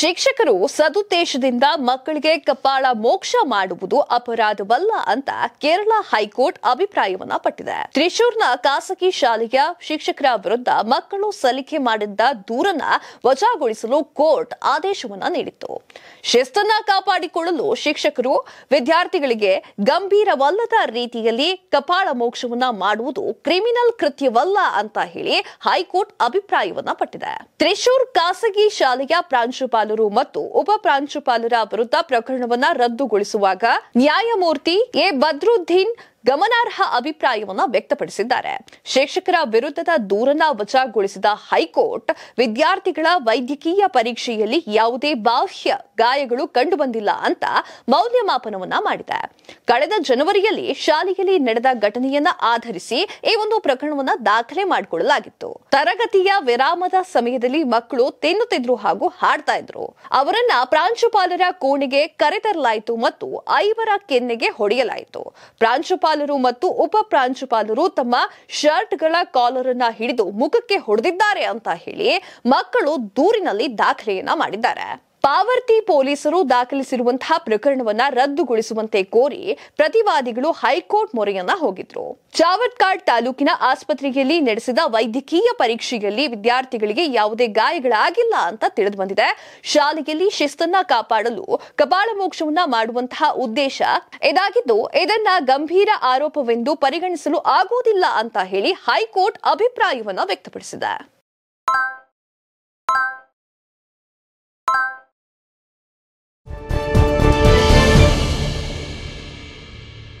ಶಿಕ್ಷಕರು ಸದುದ್ದೇಶದಿಂದ ಮಕ್ಕಳಿಗೆ ಕಪಾಳ ಮೋಕ್ಷ ಮಾಡುವುದು ಅಪರಾಧವಲ್ಲ ಅಂತ ಕೇರಳ ಹೈಕೋರ್ಟ್ ಅಭಿಪ್ರಾಯವನ್ನ ಪಟ್ಟಿದೆ ತ್ರಿಶೂರ್ನ ಖಾಸಗಿ ಶಾಲೆಯ ಶಿಕ್ಷಕರ ವಿರುದ್ಧ ಮಕ್ಕಳು ಸಲಿಕೆ ಮಾಡಿದ್ದ ದೂರನ್ನ ವಜಾಗೊಳಿಸಲು ಕೋರ್ಟ್ ಆದೇಶವನ್ನ ನೀಡಿತ್ತು ಶಿಸ್ತನ್ನ ಕಾಪಾಡಿಕೊಳ್ಳಲು ಶಿಕ್ಷಕರು ವಿದ್ಯಾರ್ಥಿಗಳಿಗೆ ಗಂಭೀರವಲ್ಲದ ರೀತಿಯಲ್ಲಿ ಕಪಾಳ ಮೋಕ್ಷವನ್ನ ಮಾಡುವುದು ಕ್ರಿಮಿನಲ್ ಕೃತ್ಯವಲ್ಲ ಅಂತ ಹೇಳಿ ಹೈಕೋರ್ಟ್ ಅಭಿಪ್ರಾಯವನ್ನ ಪಟ್ಟಿದೆ ತ್ರಿಶೂರ್ ಖಾಸಗಿ ಶಾಲೆಯ ಪ್ರಾಂಶುಪಾಲ ಪ್ರಾಂಶುಪಾಲರು ಮತ್ತು ಉಪ ಪ್ರಾಂಶುಪಾಲರ ವಿರುದ್ಧ ಪ್ರಕರಣವನ್ನ ರದ್ದುಗೊಳಿಸುವಾಗ ನ್ಯಾಯಮೂರ್ತಿ ಎ ಬದ್ರುದ್ದೀನ್ ಗಮನಾರ್ಹ ಅಭಿಪ್ರಾಯವನ್ನ ವ್ಯಕ್ತಪಡಿಸಿದ್ದಾರೆ ಶಿಕ್ಷಕರ ವಿರುದ್ಧದ ದೂರನ್ನ ವಜಾಗೊಳಿಸಿದ ಹೈಕೋರ್ಟ್ ವಿದ್ಯಾರ್ಥಿಗಳ ವೈದ್ಯಕೀಯ ಪರೀಕ್ಷೆಯಲ್ಲಿ ಯಾವುದೇ ಬಾಹ್ಯ ಗಾಯಗಳು ಕಂಡುಬಂದಿಲ್ಲ ಅಂತ ಮೌಲ್ಯಮಾಪನವನ್ನ ಮಾಡಿದೆ ಕಳೆದ ಜನವರಿಯಲ್ಲಿ ಶಾಲೆಯಲ್ಲಿ ನಡೆದ ಘಟನೆಯನ್ನ ಆಧರಿಸಿ ಈ ಒಂದು ಪ್ರಕರಣವನ್ನ ದಾಖಲೆ ಮಾಡಿಕೊಳ್ಳಲಾಗಿತ್ತು ತರಗತಿಯ ವಿರಾಮದ ಸಮಯದಲ್ಲಿ ಮಕ್ಕಳು ತಿನ್ನುತ್ತಿದ್ರು ಹಾಗೂ ಹಾಡ್ತಾ ಇದ್ರು ಅವರನ್ನ ಪ್ರಾಂಶುಪಾಲರ ಕೋಣೆಗೆ ಕರೆತರಲಾಯಿತು ಮತ್ತು ಐವರ ಕೆನ್ನೆಗೆ ಹೊಡೆಯಲಾಯಿತು ಪ್ರಾಂಶುಪಾಲರು ಮತ್ತು ಉಪ ಪ್ರಾಂಶುಪಾಲರು ತಮ್ಮ ಶರ್ಟ್ಗಳ ಕಾಲರ್ ಅನ್ನ ಹಿಡಿದು ಮುಖಕ್ಕೆ ಹೊಡೆದಿದ್ದಾರೆ ಅಂತ ಹೇಳಿ ಮಕ್ಕಳು ದೂರಿನಲ್ಲಿ ದಾಖಲೆಯನ್ನ ಮಾಡಿದ್ದಾರೆ ಪಾವರ್ತಿ ಪೊಲೀಸರು ದಾಖಲಿಸಿರುವಂತಹ ಪ್ರಕರಣವನ್ನ ರದ್ದುಗೊಳಿಸುವಂತೆ ಕೋರಿ ಪ್ರತಿವಾದಿಗಳು ಹೈಕೋರ್ಟ್ ಮೊರೆಯನ್ನ ಹೋಗಿದ್ರು ಚಾವತ್ಕಾಡ್ ತಾಲೂಕಿನ ಆಸ್ಪತ್ರೆಯಲ್ಲಿ ನಡೆಸಿದ ವೈದ್ಯಕೀಯ ಪರೀಕ್ಷೆಯಲ್ಲಿ ವಿದ್ಯಾರ್ಥಿಗಳಿಗೆ ಯಾವುದೇ ಗಾಯಗಳಾಗಿಲ್ಲ ಅಂತ ತಿಳಿದು ಬಂದಿದೆ ಶಾಲೆಯಲ್ಲಿ ಶಿಸ್ತನ್ನ ಕಾಪಾಡಲು ಕಪಾಳ ಮೋಕ್ಷವನ್ನ ಮಾಡುವಂತಹ ಉದ್ದೇಶ ಇದಾಗಿದ್ದು ಇದನ್ನ ಗಂಭೀರ ಆರೋಪವೆಂದು ಪರಿಗಣಿಸಲು ಆಗುವುದಿಲ್ಲ ಅಂತ ಹೇಳಿ ಹೈಕೋರ್ಟ್ ಅಭಿಪ್ರಾಯವನ್ನ ವ್ಯಕ್ತಪಡಿಸಿದೆ